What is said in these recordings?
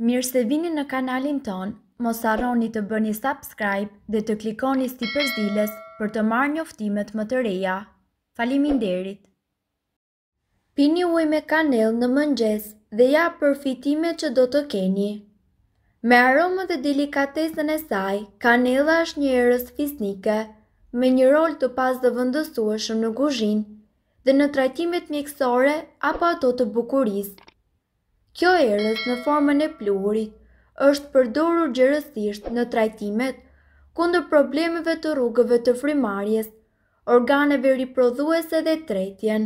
Mirë se vini në kanalin ton, mos arroni të bëni subscribe dhe të klikoni si përzdiles për të marrë njoftimet më të reja. Falimin derit! Pini uj me kanel në mëngjes dhe ja përfitime që do të keni. Me aromë dhe delikatesën e saj, kanela është një erës fisnike, me një rol të pas dhe vëndësueshëm në guzhin dhe në trajtimet mjekësore apo ato të bukurisë. Kjo erës në formën e plurit është përdorur gjërësisht në trajtimet kundër problemeve të rrugëve të frimarjes, organeve riprodhuese dhe tretjen.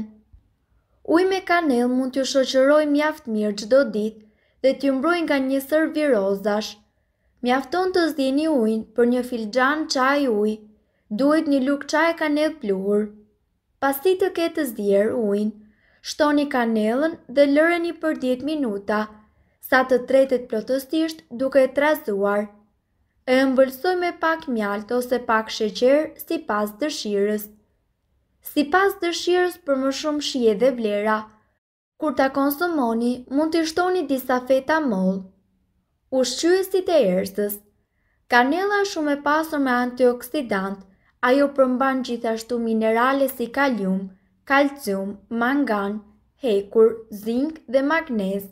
Uj me kanel mund t'ju shoqëroj mjaft mirë gjdo dit dhe t'ju mbrojnë nga një sër virozash. Mjafton të zdini ujnë për një filxan qaj uj, duhet një luk qaj kanel pluhur. Pasit të ketë zdjer ujnë, shtoni kanelën dhe lëreni për 10 minuta, sa të tretet plotësisht duke e trazuar. E mbëlsoj me pak mjaltë ose pak sheqer si pas dëshirës. Si pas dëshirës për më shumë shie dhe vlera. Kur ta konsumoni, mund të shtoni disa feta mollë. Ushqyësit e erësës Kanela shumë e pasur me antioksidant, ajo përmban gjithashtu minerale si kalium, kalcium, mangan, hekur, zinc dhe magnez.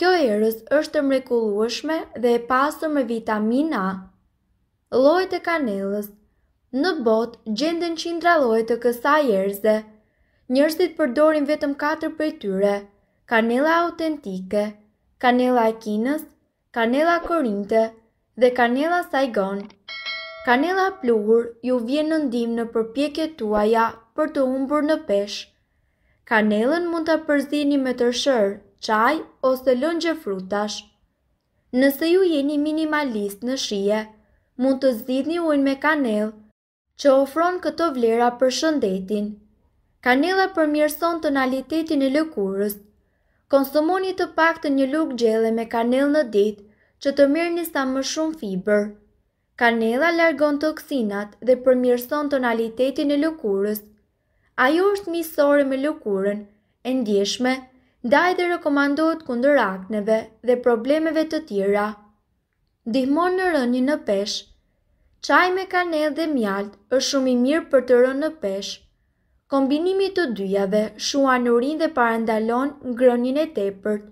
Kjo erës është mrekullueshme dhe e pasur me vitamina. A. Llojet e kanellës Në bot gjenden qindra lloje të kësaj erëze. Njerëzit përdorin vetëm 4 prej tyre: kanella autentike, kanella e Kinës, kanella korinte dhe kanella Saigon. Kanela pluhur ju vjen në ndim në përpjekje tuaja për të humbur në pesh. Kanelen mund të përzini me tërshër, qaj ose lëngje frutash. Nëse ju jeni minimalist në shije, mund të zidni ujnë me kanel, që ofron këto vlera për shëndetin. Kanela përmjërson tonalitetin e lëkurës. Konsumoni të pak të një luk gjele me kanel në dit, që të mirë një sa më shumë fiber. Kanela largon toksinat dhe përmirëson tonalitetin e lëkurës. Ajo është misore me lëkurën, e ndjeshme, ndaj dhe rekomandohet kundër akneve dhe problemeve të tjera. Dihmon në rënjë në pesh. Qaj me kanel dhe mjalt është shumë i mirë për të rënë në pesh. Kombinimi të dyjave shuan urin dhe parandalon grënjën e tepërt.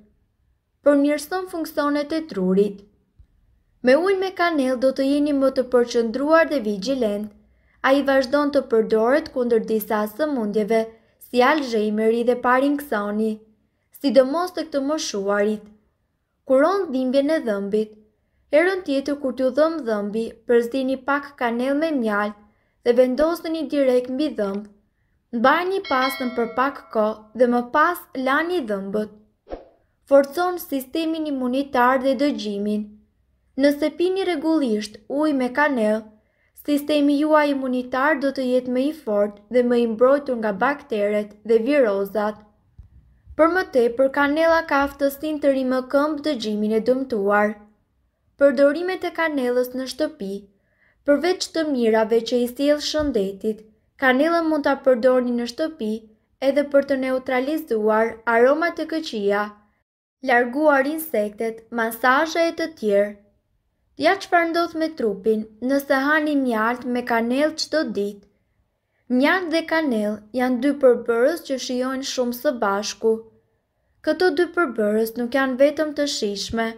Përmirëson funksionet e trurit. Me ujnë me kanel do të jeni më të përqëndruar dhe vigilend. A i vazhdon të përdoret kundër disa së mundjeve, si alë dhe parin kësoni, si dë mos të këtë më shuarit. Kuron dhimbje në dhëmbit, erën tjetër kur të dhëmbë dhëmbi, përzdi një pak kanel me mjallë dhe vendosë një direk mbi dhëmbë. Në barë një pas në për pak ko dhe më pas lani dhëmbët. Forcon sistemin imunitar dhe dëgjimin. Nëse pini regullisht uj me kanel, sistemi jua imunitar do të jetë më i fort dhe më i mbrojtur nga bakteret dhe virozat. Për më te, për kanela ka aftësin të rrimë këmbë dëgjimin e dëmtuar. Përdorimet e kanelës në shtëpi, përveç të mirave që i sjellë shëndetit, kanela mund ta përdorni në shtëpi edhe për të neutralizuar aromat e këqija, larguar insektet, masazhe e të tjerë Ja që përndodh me trupin, nëse hani mjaltë me kanel që do ditë. Mjaltë dhe kanel janë dy përbërës që shiojnë shumë së bashku. Këto dy përbërës nuk janë vetëm të shishme,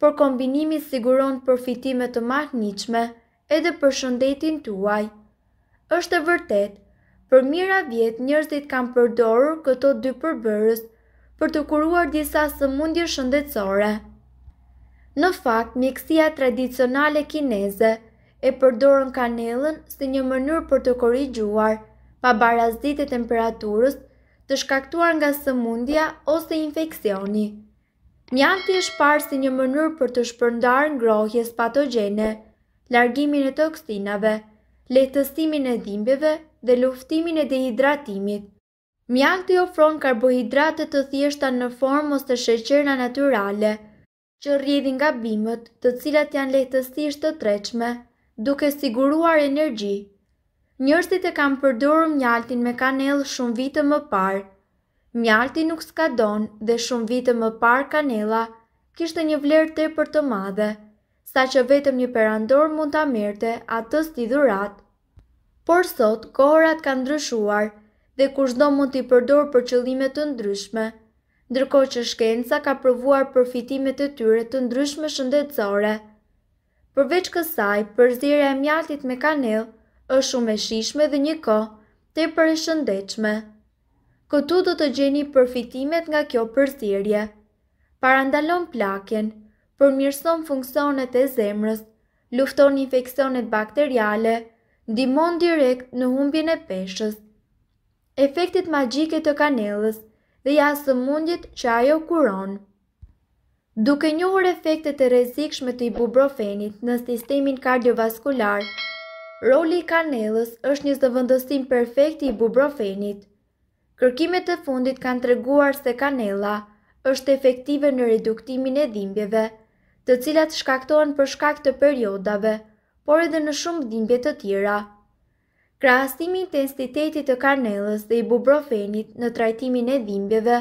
por kombinimi siguron përfitime të matë njëqme edhe për shëndetin tuaj. Êshtë e vërtet, për mira vjetë njërzit kanë përdorur këto dy përbërës për të kuruar disa së mundje shëndetësore. Në fakt, mjekësia tradicionale kineze e përdorën kanelën si një mënyrë për të korrigjuar pa barazdit e temperaturës të shkaktuar nga sëmundja ose infekcioni. Mjanti është parë si një mënyrë për të shpërndarë ngrohjes patogjene, largimin e toksinave, lehtësimin e dhimbjeve dhe luftimin e dehidratimit. Mjanti ofron karbohidrate të thjeshta në formë ose sheqerna naturale – që rrjedhin nga bimet të cilat janë lehtësisht të treqme, duke siguruar energji. Njërësit e kam përdorë mjaltin me kanel shumë vite më parë. Mjaltin nuk s'ka donë dhe shumë vite më parë kanela kishtë një vlerë të për të madhe, sa që vetëm një perandor mund të amerte atë t'i dhurat. Por sot, kohërat kanë ndryshuar dhe kushdo mund t'i përdorë për qëllimet të ndryshme – ndërko që shkenca ka përvuar përfitimet e tyre të ndryshme shëndetësore. Përveç kësaj, përzirja e mjaltit me kanel është shumë e shishme dhe një ko, te për e shëndechme. Këtu do të gjeni përfitimet nga kjo përzirje. Parandalon plakjen, përmirson funksionet e zemrës, lufton infekcionet bakteriale, dimon direkt në humbjen e peshës. Efektet magjike të kanelës – dhe jasë të mundjet që ajo kuron. Duke njohur efektet e rrezikshme të ibuprofenit në sistemin kardiovaskular, roli i kanellës është një zëvendësim perfekt i ibuprofenit. Kërkimet e fundit kanë treguar se kanella është efektive në reduktimin e dhimbjeve, të cilat shkaktohen për shkak të periodave, por edhe në shumë dhimbje të tjera krahasimi i intensitetit të karnellës dhe i bubrofenit në trajtimin e dhimbjeve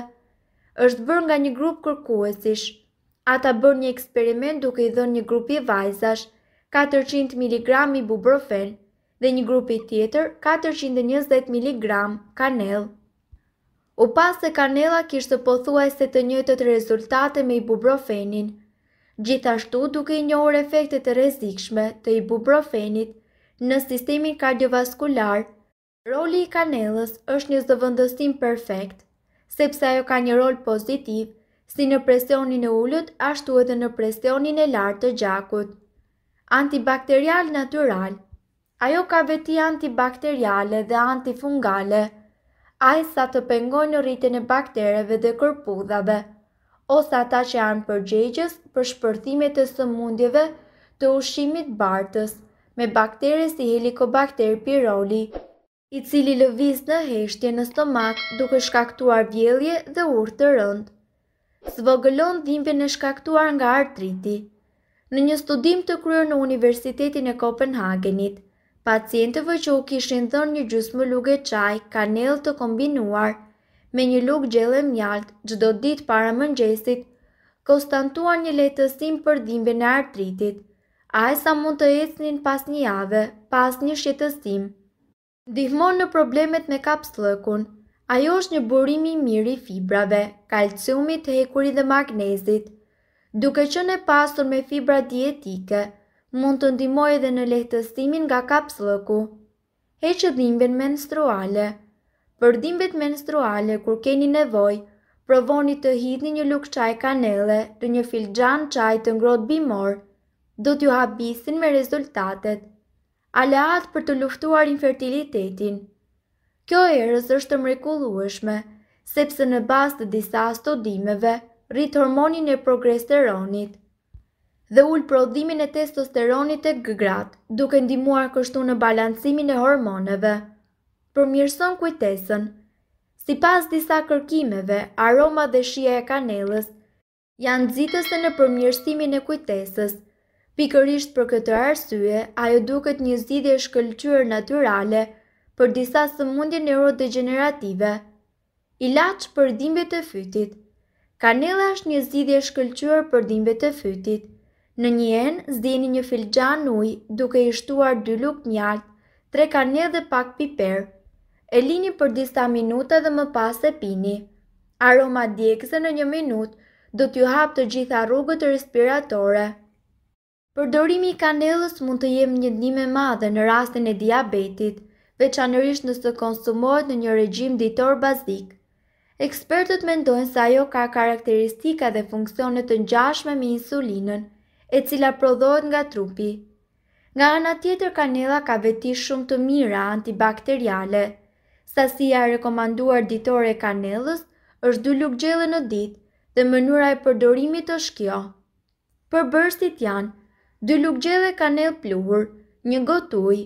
është bërë nga një grup kërkuesish. Ata bërë një eksperiment duke i dhënë një grup i vajzash 400 mg i bubrofen dhe një grup i tjetër 420 mg karnell. U pas se karnella kishtë të pothuaj se të njëtët rezultate me i bubrofenin, gjithashtu duke i njohër efektet e rezikshme të i bubrofenit në sistemin kardiovaskular, roli i kanelës është një zëvëndësim perfekt, sepse ajo ka një rol pozitiv, si në presionin e ullët, ashtu edhe në presionin e lartë të gjakut. Antibakterial natural Ajo ka veti antibakteriale dhe antifungale, a i sa të pengojnë në rritin e baktereve dhe kërpudhave, ose ata që janë përgjegjës për shpërthimet e sëmundjeve të ushimit bartës me bakteres të helikobakter piroli, i cili lëviz në heshtje në stomak duke shkaktuar vjelje dhe urë të rëndë. Svogëlon dhimve në shkaktuar nga artriti. Në një studim të kryo në Universitetin e Kopenhagenit, pacientëve që u kishin dhënë një gjusë më luge qaj, kanel të kombinuar me një luk gjellë mjaltë gjdo ditë para mëngjesit, konstantuar një letësim për dhimve në artritit a e sa mund të ecnin pas një jave, pas një shqetësim. Dihmon në problemet me kapslëkun, ajo është një burimi mirë i fibrave, kalciumit, hekurit dhe magnezit. Duke që në pasur me fibra dietike, mund të ndimoj edhe në lehtësimin nga kapslëku. E që dhimbën menstruale Për dhimbjet menstruale, kur keni nevoj, provoni të hidhni një lukë qaj kanele të një filxan qaj të ngrot bimorë, do t'ju habisin me rezultatet. Aleat për të luftuar infertilitetin. Kjo erës është të mrekulueshme, sepse në bastë të disa studimeve, rritë hormonin e progesteronit dhe ullë prodhimin e testosteronit e gëgrat, duke ndimuar kështu në balancimin e hormoneve. Për mirëson kujtesën, si pas disa kërkimeve, aroma dhe shia e kanelës, janë zitëse në përmjërsimin e kujtesës, Pikërisht për këtë arsye, ajo duket një zgjidhje e shkëlqyer natyrale për disa sëmundje neurodegenerative. Ilaç për dhimbjet e fytit. Kanella është një zgjidhje e shkëlqyer për dhimbjet e fytit. Në një enë zdeni një filxhan ujë duke i shtuar dy lugë mjalt, tre kanellë dhe pak piper. E lini për disa minuta dhe më pas e pini. Aroma djegëse në 1 minutë do t'ju hapë të gjitha rrugët respiratore. Përdorimi i kanellës mund të jem një dnime madhe në rastin e diabetit, veçanërisht nëse konsumohet në një regjim ditor bazik. Ekspertët mendojnë se ajo ka karakteristika dhe funksione të ngjashme me insulinën, e cila prodhohet nga trupi. Nga ana tjetër, kanella ka veti shumë të mira antibakteriale. Sasia e rekomanduar ditore e kanellës është 2 lugë gjelle në ditë dhe mënyra e përdorimit është kjo. Përbërësit janë 2 lugjele kanel pluhur, një gotë ujë,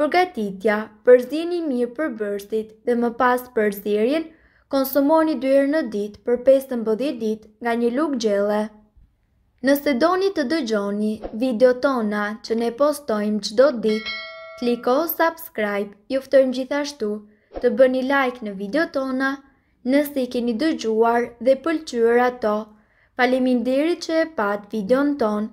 përgatitja, përzini mirë për bërstit dhe më pas përzirjen, konsumoni 2 herë në ditë për 15 ditë nga një lukë gjele. Nëse doni të dëgjoni video tona që ne postojmë qdo ditë, kliko subscribe, juftojmë gjithashtu të bëni like në video tona, nëse i keni dëgjuar dhe pëlqyra ato, falimin diri që e pat video në tonë,